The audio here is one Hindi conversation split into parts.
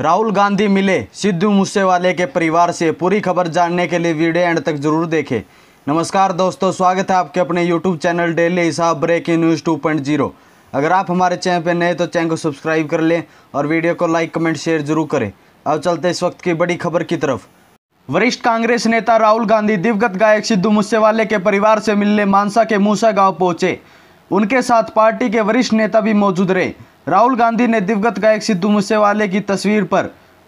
राहुल गांधी मिले सिद्धू मूसेवाले के परिवार से पूरी खबर जानने के लिए वीडियो एंड तक जरूर देखें नमस्कार दोस्तों स्वागत है आपके अपने यूट्यूब चैनल डेली हिसाब breaking news two point zero अगर आप हमारे चैनल पर नए तो चैनल को सब्सक्राइब कर लें और वीडियो को लाइक कमेंट शेयर जरूर करें अब चलते इस वक्त की बड़ी खबर की तरफ वरिष्ठ कांग्रेस नेता राहुल गांधी दिवगत गायक सिद्धू मूसेवाले के परिवार से मिलने मानसा के मूसा गाँव पहुंचे उनके साथ पार्टी के वरिष्ठ नेता भी मौजूद रहे राहुल गांधी ने दिवगत गायक सिद्धू मूसेवाले की तस्वीर पर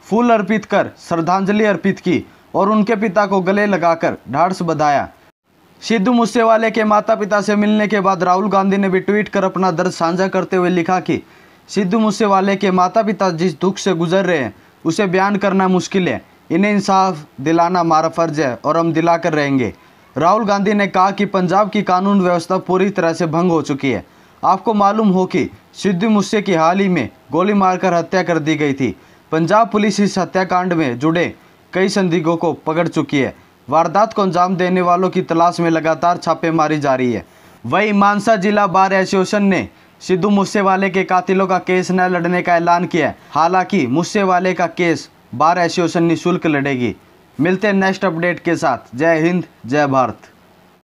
फूल अर्पित कर श्रद्धांजलि अर्पित की और उनके पिता को गले लगाकर ढाढ़स बधाया सिद्धू मूसेवाले के माता पिता से मिलने के बाद राहुल गांधी ने भी ट्वीट कर अपना दर्द साझा करते हुए लिखा कि सिद्धू मूसेवाले के माता पिता जिस दुख से गुजर रहे हैं उसे बयान करना मुश्किल है इन्हें इंसाफ दिलाना हमारा फर्ज है और हम दिलाकर रहेंगे राहुल गांधी ने कहा कि पंजाब की कानून व्यवस्था पूरी तरह से भंग हो चुकी है आपको मालूम हो कि सिद्धू मूसे की हाल ही में गोली मारकर हत्या कर दी गई थी पंजाब पुलिस इस हत्याकांड में जुड़े कई संदिग्धों को पकड़ चुकी है वारदात को अंजाम देने वालों की तलाश में लगातार छापेमारी जारी है वही मानसा जिला बार एसोसिएशन ने सिद्धू वाले के कातिलों का केस न लड़ने का ऐलान किया हालांकि वाले का केस बार एसोसिएशन निःशुल्क लड़ेगी मिलते हैं नेक्स्ट अपडेट के साथ जय हिंद जय भारत